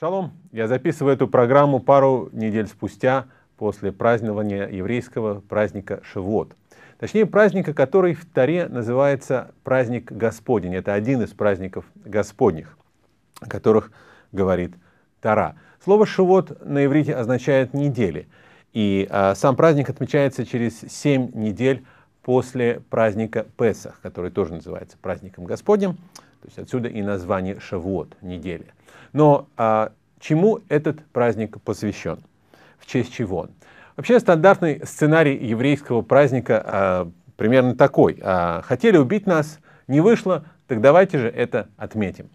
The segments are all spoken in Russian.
Шалом! Я записываю эту программу пару недель спустя после празднования еврейского праздника Шивот. Точнее, праздника, который в Таре называется праздник Господень. Это один из праздников Господних, о которых говорит Тара. Слово «шивот» на иврите означает «недели». И а, сам праздник отмечается через семь недель после праздника Песах, который тоже называется праздником Господним. То есть отсюда и название Шавуот, недели. Но а, чему этот праздник посвящен? В честь чего он? Вообще стандартный сценарий еврейского праздника а, примерно такой. А, хотели убить нас, не вышло, так давайте же это отметим.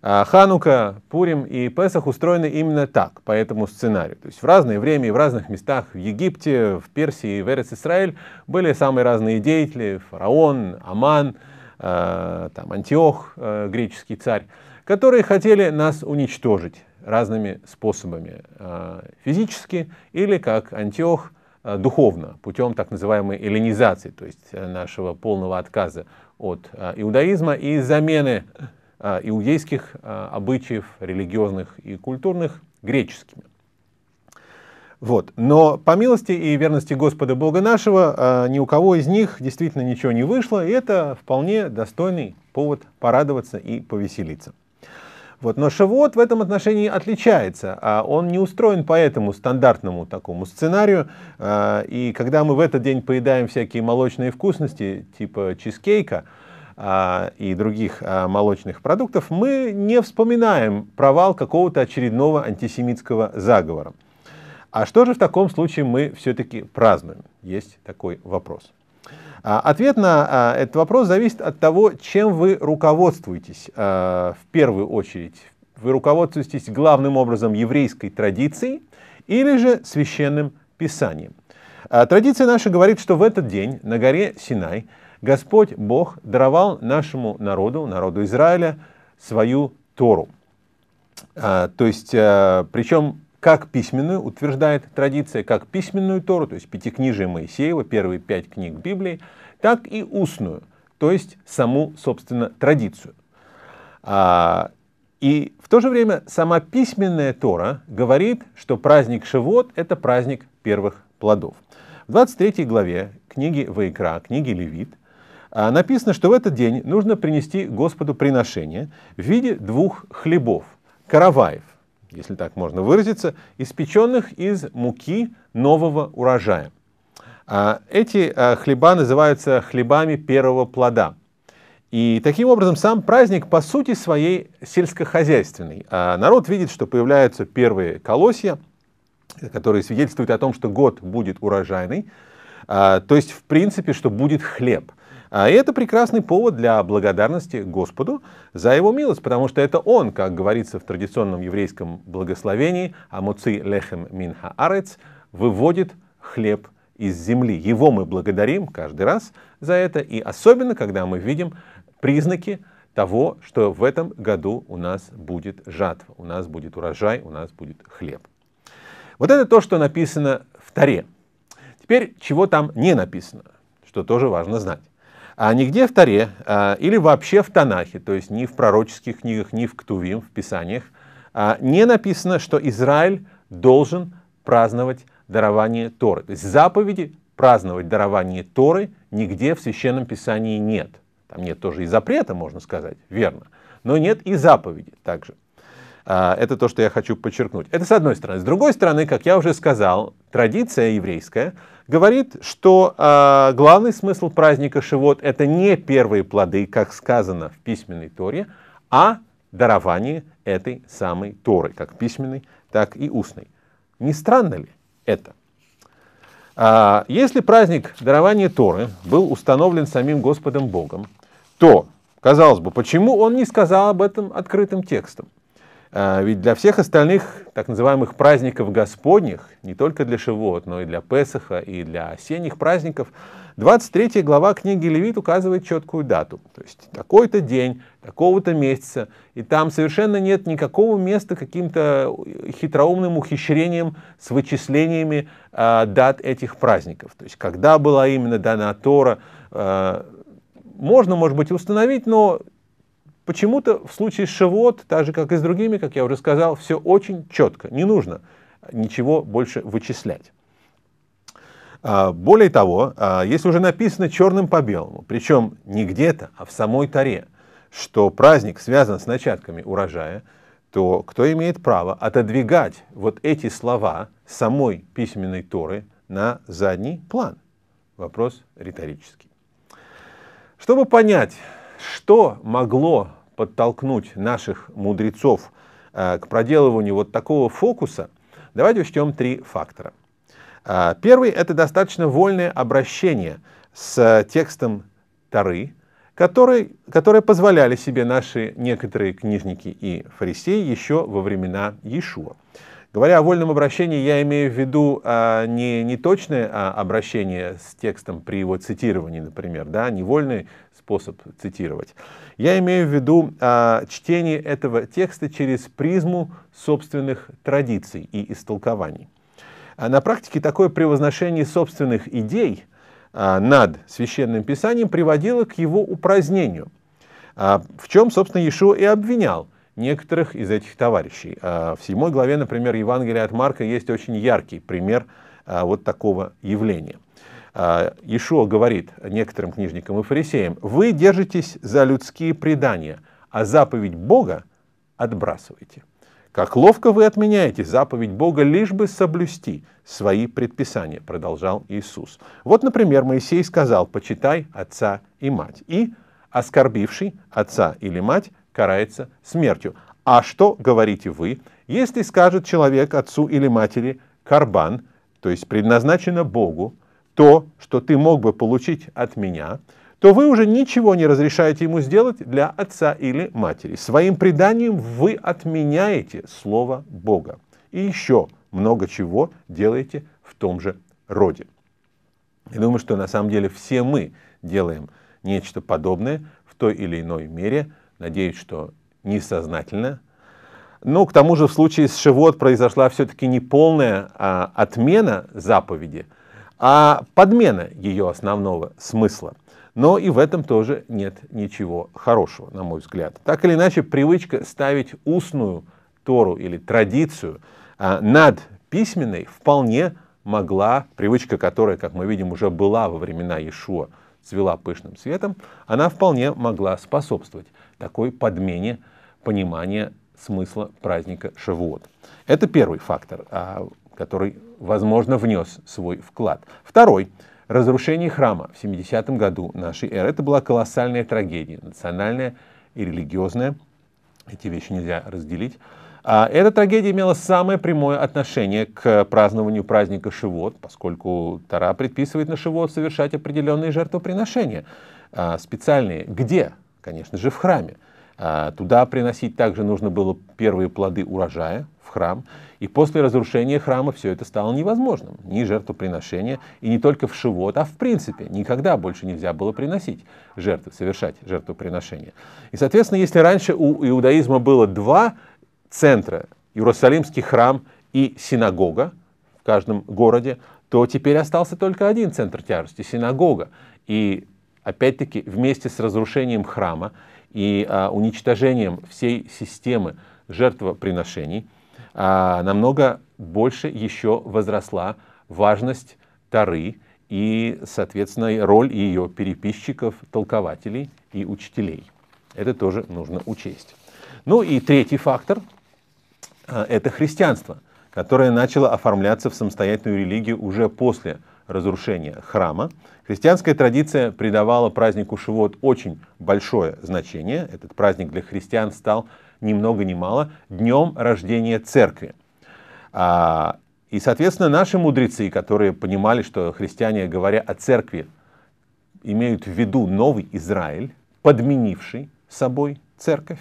А, Ханука, Пурим и Песах устроены именно так, по этому сценарию. То есть в разное время и в разных местах в Египте, в Персии, в Эрец-Исраиль были самые разные деятели, фараон, Аман – Э, там, Антиох, э, греческий царь, которые хотели нас уничтожить разными способами, э, физически или, как Антиох, духовно, путем так называемой эллинизации, то есть нашего полного отказа от иудаизма и замены иудейских обычаев, религиозных и культурных греческими. Вот. Но по милости и верности Господа Бога нашего а, ни у кого из них действительно ничего не вышло, и это вполне достойный повод порадоваться и повеселиться. Вот. Но Шавуот в этом отношении отличается. А он не устроен по этому стандартному такому сценарию. А, и когда мы в этот день поедаем всякие молочные вкусности, типа чизкейка и других молочных продуктов, мы не вспоминаем провал какого-то очередного антисемитского заговора. А что же в таком случае мы все-таки празднуем? Есть такой вопрос. А, ответ на а, этот вопрос зависит от того, чем вы руководствуетесь. А, в первую очередь, вы руководствуетесь главным образом еврейской традицией или же священным писанием. Традиция наша говорит, что в этот день на горе Синай Господь Бог даровал нашему народу, народу Израиля, свою Тору. То есть, причем как письменную, утверждает традиция, как письменную Тору, то есть пятикнижие Моисеева, первые пять книг Библии, так и устную, то есть саму, собственно, традицию. А, и в то же время сама письменная Тора говорит, что праздник Шивот – это праздник первых плодов. В 23 главе книги Ваикра, книги Левит, а, написано, что в этот день нужно принести Господу приношение в виде двух хлебов – караваев если так можно выразиться, испеченных из муки нового урожая. А, эти а, хлеба называются хлебами первого плода. И таким образом сам праздник по сути своей сельскохозяйственный. А, народ видит, что появляются первые колосья, которые свидетельствуют о том, что год будет урожайный. То есть, в принципе, что будет хлеб – а это прекрасный повод для благодарности Господу за его милость, потому что это он, как говорится в традиционном еврейском благословении, «Амуци лехем мин арец, выводит хлеб из земли. Его мы благодарим каждый раз за это, и особенно, когда мы видим признаки того, что в этом году у нас будет жатва, у нас будет урожай, у нас будет хлеб. Вот это то, что написано в Таре. Теперь, чего там не написано, что тоже важно знать а нигде в Таре а, или вообще в Танахе, то есть ни в пророческих книгах, ни в Ктувим, в Писаниях, а, не написано, что Израиль должен праздновать дарование Торы. То есть заповеди праздновать дарование Торы нигде в Священном Писании нет. Там нет тоже и запрета, можно сказать, верно, но нет и заповеди также. А, это то, что я хочу подчеркнуть. Это с одной стороны. С другой стороны, как я уже сказал, традиция еврейская – говорит, что э, главный смысл праздника Шивот – это не первые плоды, как сказано в письменной Торе, а дарование этой самой Торы, как письменной, так и устной. Не странно ли это? А, если праздник дарования Торы был установлен самим Господом Богом, то, казалось бы, почему он не сказал об этом открытым текстом? А, ведь для всех остальных так называемых праздников Господних, не только для Шивот, но и для Песаха, и для осенних праздников, 23 глава книги Левит указывает четкую дату. То есть такой-то день, такого-то месяца, и там совершенно нет никакого места каким-то хитроумным ухищрением с вычислениями э, дат этих праздников. То есть когда была именно дана Тора, э, можно, может быть, установить, но Почему-то в случае Шивот, так же как и с другими, как я уже сказал, все очень четко, не нужно а, ничего больше вычислять. А, более того, а, если уже написано черным по белому, причем не где-то, а в самой Таре, что праздник связан с начатками урожая, то кто имеет право отодвигать вот эти слова самой письменной Торы на задний план? Вопрос риторический. Чтобы понять, что могло подтолкнуть наших мудрецов э, к проделыванию вот такого фокуса? Давайте учтем три фактора. Э, первый – это достаточно вольное обращение с э, текстом Тары, который, которые позволяли себе наши некоторые книжники и фарисеи еще во времена Иешуа. Говоря о вольном обращении, я имею в виду а, не, не точное а, обращение с текстом при его цитировании, например, да, невольное способ цитировать. Я имею в виду а, чтение этого текста через призму собственных традиций и истолкований. А на практике такое превозношение собственных идей а, над священным писанием приводило к его упразднению, а, в чем, собственно, Иешуа и обвинял некоторых из этих товарищей. А, в седьмой главе, например, Евангелия от Марка есть очень яркий пример а, вот такого явления. А, Ишуа говорит некоторым книжникам и фарисеям, вы держитесь за людские предания, а заповедь Бога отбрасываете. Как ловко вы отменяете заповедь Бога, лишь бы соблюсти свои предписания, продолжал Иисус. Вот, например, Моисей сказал, почитай отца и мать, и оскорбивший отца или мать карается смертью. А что говорите вы, если скажет человек отцу или матери «карбан», то есть предназначено Богу, то, что ты мог бы получить от меня, то вы уже ничего не разрешаете ему сделать для отца или матери. Своим преданием вы отменяете слово Бога. И еще много чего делаете в том же роде. Я думаю, что на самом деле все мы делаем нечто подобное в той или иной мере. Надеюсь, что несознательно. Но ну, к тому же в случае с Шивот произошла все-таки не полная а, отмена заповеди – а подмена ее основного смысла. Но и в этом тоже нет ничего хорошего, на мой взгляд. Так или иначе, привычка ставить устную Тору или традицию а, над письменной вполне могла, привычка которая, как мы видим, уже была во времена Иешуа, цвела пышным цветом, она вполне могла способствовать такой подмене понимания смысла праздника Шавуот. Это первый фактор, а, который возможно, внес свой вклад. Второй – разрушение храма в 70 году нашей эры. Это была колоссальная трагедия, национальная и религиозная. Эти вещи нельзя разделить. А эта трагедия имела самое прямое отношение к празднованию праздника Шивот, поскольку Тара предписывает на Шивот совершать определенные жертвоприношения, а, специальные. Где? Конечно же, в храме. А, туда приносить также нужно было первые плоды урожая в храм. И после разрушения храма все это стало невозможным. Ни жертвоприношения, и не только в Шивот, а в принципе никогда больше нельзя было приносить жертвы, совершать жертвоприношения. И, соответственно, если раньше у иудаизма было два центра, Иерусалимский храм и синагога в каждом городе, то теперь остался только один центр тяжести – синагога. И опять-таки вместе с разрушением храма и а, уничтожением всей системы жертвоприношений а, намного больше еще возросла важность Тары и, соответственно, роль ее переписчиков, толкователей и учителей. Это тоже нужно учесть. Ну и третий фактор а, – это христианство, которое начало оформляться в самостоятельную религию уже после – разрушения храма, христианская традиция придавала празднику Шивот очень большое значение. Этот праздник для христиан стал ни много ни мало днем рождения церкви. А, и, соответственно, наши мудрецы, которые понимали, что христиане, говоря о церкви, имеют в виду новый Израиль, подменивший собой церковь,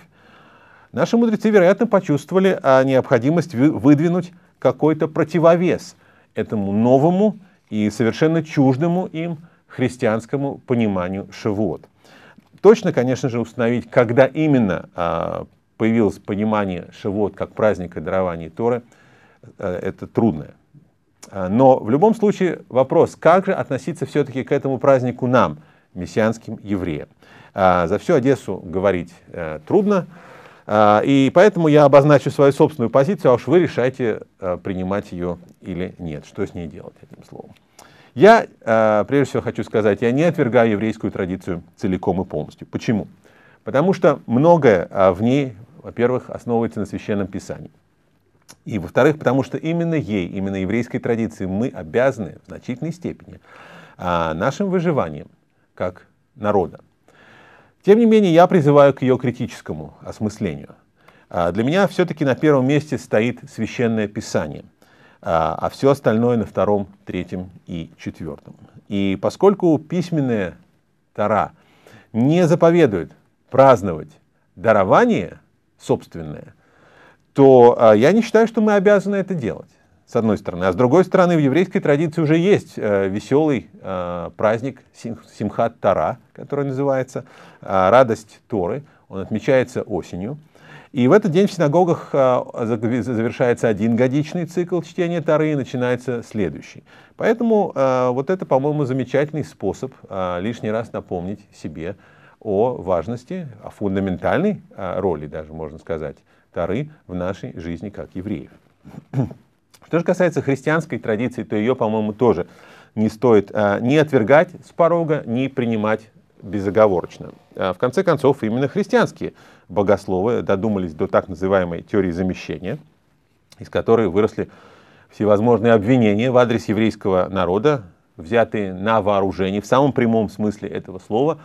наши мудрецы, вероятно, почувствовали а, необходимость выдвинуть какой-то противовес этому новому и совершенно чуждому им христианскому пониманию Шивот. Точно, конечно же, установить, когда именно а, появилось понимание Шивот как праздника дарования Торы, а, это трудно. А, но в любом случае вопрос, как же относиться все-таки к этому празднику нам, мессианским евреям. За всю Одессу говорить э, трудно, а, и поэтому я обозначу свою собственную позицию, а уж вы решайте, а, принимать ее или нет, что с ней делать, этим словом. Я, а, прежде всего, хочу сказать, я не отвергаю еврейскую традицию целиком и полностью. Почему? Потому что многое в ней, во-первых, основывается на священном писании. И, во-вторых, потому что именно ей, именно еврейской традиции мы обязаны в значительной степени нашим выживанием как народа. Тем не менее, я призываю к ее критическому осмыслению. А, для меня все-таки на первом месте стоит священное писание, а, а все остальное на втором, третьем и четвертом. И поскольку письменная Тара не заповедует праздновать дарование собственное, то а, я не считаю, что мы обязаны это делать с одной стороны. А с другой стороны, в еврейской традиции уже есть э, веселый э, праздник сим, Симхат Тара, который называется э, «Радость Торы». Он отмечается осенью. И в этот день в синагогах э, завершается один годичный цикл чтения Торы и начинается следующий. Поэтому э, вот это, по-моему, замечательный способ э, лишний раз напомнить себе о важности, о фундаментальной роли даже, можно сказать, Торы в нашей жизни как евреев. Что же касается христианской традиции, то ее, по-моему, тоже не стоит а, э, ни отвергать с порога, ни принимать безоговорочно. А в конце концов, именно христианские богословы додумались до так называемой теории замещения, из которой выросли всевозможные обвинения в адрес еврейского народа, взятые на вооружение в самом прямом смысле этого слова,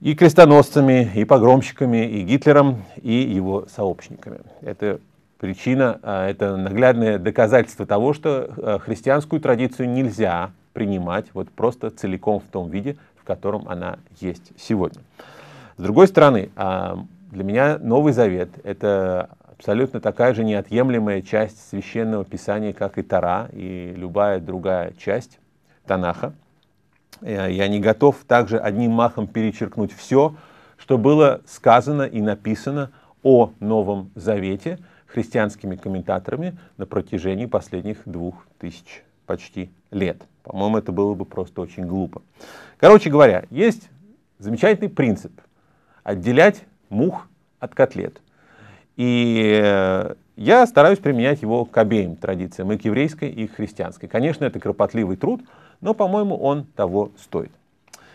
и крестоносцами, и погромщиками, и Гитлером, и его сообщниками. Это Причина а, – это наглядное доказательство того, что а, христианскую традицию нельзя принимать вот просто целиком в том виде, в котором она есть сегодня. С другой стороны, а, для меня Новый Завет – это абсолютно такая же неотъемлемая часть Священного Писания, как и Тара, и любая другая часть Танаха. Я не готов также одним махом перечеркнуть все, что было сказано и написано о Новом Завете – христианскими комментаторами на протяжении последних двух тысяч почти лет. По-моему, это было бы просто очень глупо. Короче говоря, есть замечательный принцип отделять мух от котлет. И э, я стараюсь применять его к обеим традициям, и к еврейской, и к христианской. Конечно, это кропотливый труд, но, по-моему, он того стоит.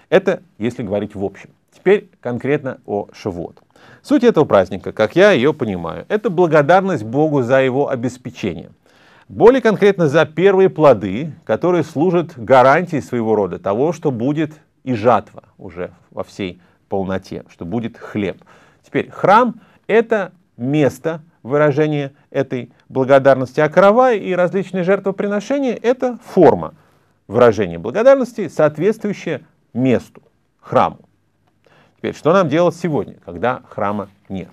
Это если говорить в общем. Теперь конкретно о Шивот. Суть этого праздника, как я ее понимаю, это благодарность Богу за его обеспечение. Более конкретно за первые плоды, которые служат гарантией своего рода того, что будет и жатва уже во всей полноте, что будет хлеб. Теперь храм – это место выражения этой благодарности, а каравай и различные жертвоприношения – это форма выражения благодарности, соответствующая месту, храму. Теперь, что нам делать сегодня, когда храма нет?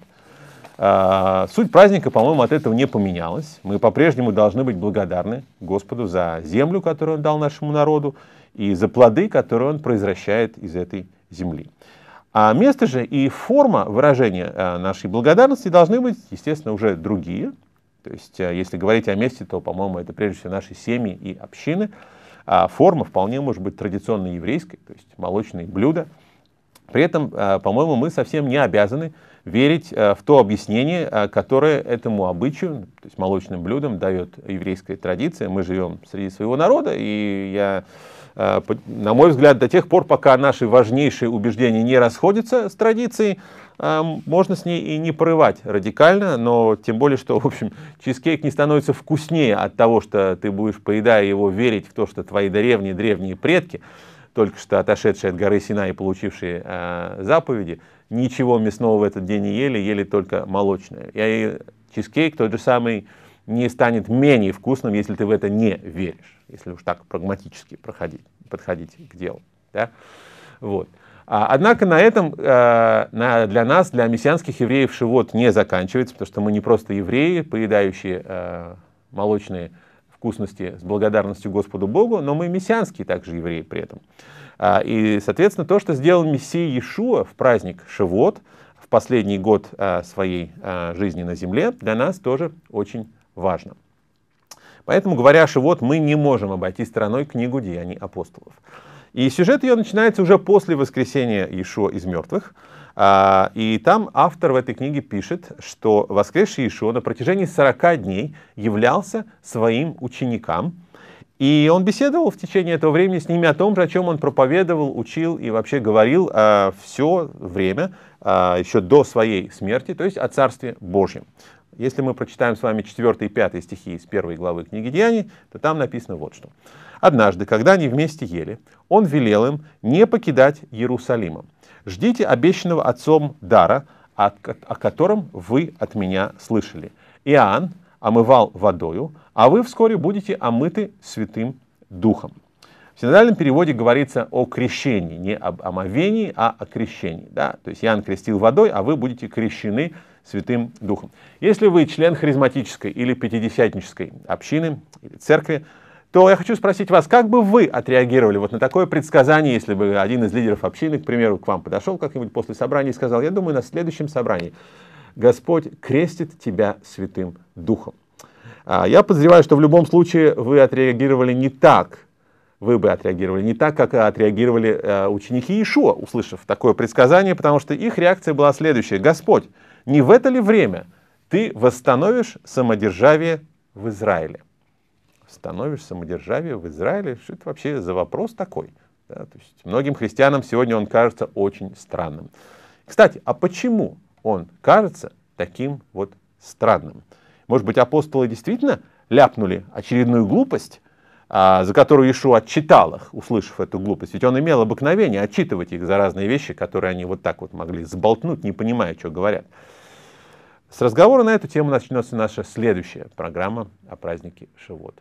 А, суть праздника, по-моему, от этого не поменялась. Мы по-прежнему должны быть благодарны Господу за землю, которую Он дал нашему народу, и за плоды, которые Он произвращает из этой земли. А место же и форма выражения а, нашей благодарности должны быть, естественно, уже другие. То есть, а, если говорить о месте, то, по-моему, это прежде всего наши семьи и общины. А форма вполне может быть традиционно еврейской, то есть молочные блюда – при этом, а, по-моему, мы совсем не обязаны верить а, в то объяснение, а, которое этому обычаю, то есть молочным блюдам, дает еврейская традиция. Мы живем среди своего народа, и я, на мой взгляд, до тех пор, пока наши важнейшие убеждения не расходятся с традицией, можно с ней и не порывать радикально, но тем более, что, в общем, чизкейк не становится вкуснее от того, что ты будешь, поедая его, верить в то, что твои древние-древние предки только что отошедшие от горы Сина и получившие э, заповеди, ничего мясного в этот день не ели, ели только молочное. И чизкейк тот же самый не станет менее вкусным, если ты в это не веришь, если уж так прагматически проходить, подходить к делу. Да? Вот. А, однако на этом э, на, для нас, для мессианских евреев, шивот не заканчивается, потому что мы не просто евреи, поедающие э, молочные вкусности с благодарностью Господу Богу, но мы мессианские также евреи при этом. А, и, соответственно, то, что сделал Мессия Иешуа в праздник Шивот, в последний год а, своей а, жизни на земле, для нас тоже очень важно. Поэтому, говоря о Шивот, мы не можем обойти стороной книгу «Деяний апостолов». И сюжет ее начинается уже после воскресения Иешуа из мертвых – а, и там автор в этой книге пишет, что воскресший Иешуа на протяжении 40 дней являлся своим ученикам, и он беседовал в течение этого времени с ними о том же, о чем он проповедовал, учил и вообще говорил а, все время, а, еще до своей смерти, то есть о Царстве Божьем. Если мы прочитаем с вами 4 и 5 стихи из первой главы книги Деяний, то там написано вот что. «Однажды, когда они вместе ели, он велел им не покидать Иерусалимом, Ждите обещанного отцом дара, о, о котором вы от меня слышали. Иоанн омывал водою, а вы вскоре будете омыты Святым Духом. В синодальном переводе говорится о крещении, не об омовении, а о крещении. Да? То есть Иоанн крестил водой, а вы будете крещены Святым Духом. Если вы член харизматической или пятидесятнической общины или церкви, то я хочу спросить вас, как бы вы отреагировали вот на такое предсказание, если бы один из лидеров общины, к примеру, к вам подошел как-нибудь после собрания и сказал, я думаю, на следующем собрании Господь крестит тебя Святым Духом. А, я подозреваю, что в любом случае вы отреагировали не так, вы бы отреагировали не так, как отреагировали э, ученики Ишуа, услышав такое предсказание, потому что их реакция была следующая. Господь, не в это ли время ты восстановишь самодержавие в Израиле? становишь самодержавие в Израиле, что это вообще за вопрос такой? Да, то есть многим христианам сегодня он кажется очень странным. Кстати, а почему он кажется таким вот странным? Может быть, апостолы действительно ляпнули очередную глупость, а, за которую Ишу отчитал их, услышав эту глупость. Ведь он имел обыкновение отчитывать их за разные вещи, которые они вот так вот могли сболтнуть, не понимая, что говорят. С разговора на эту тему начнется наша следующая программа о празднике Шивота.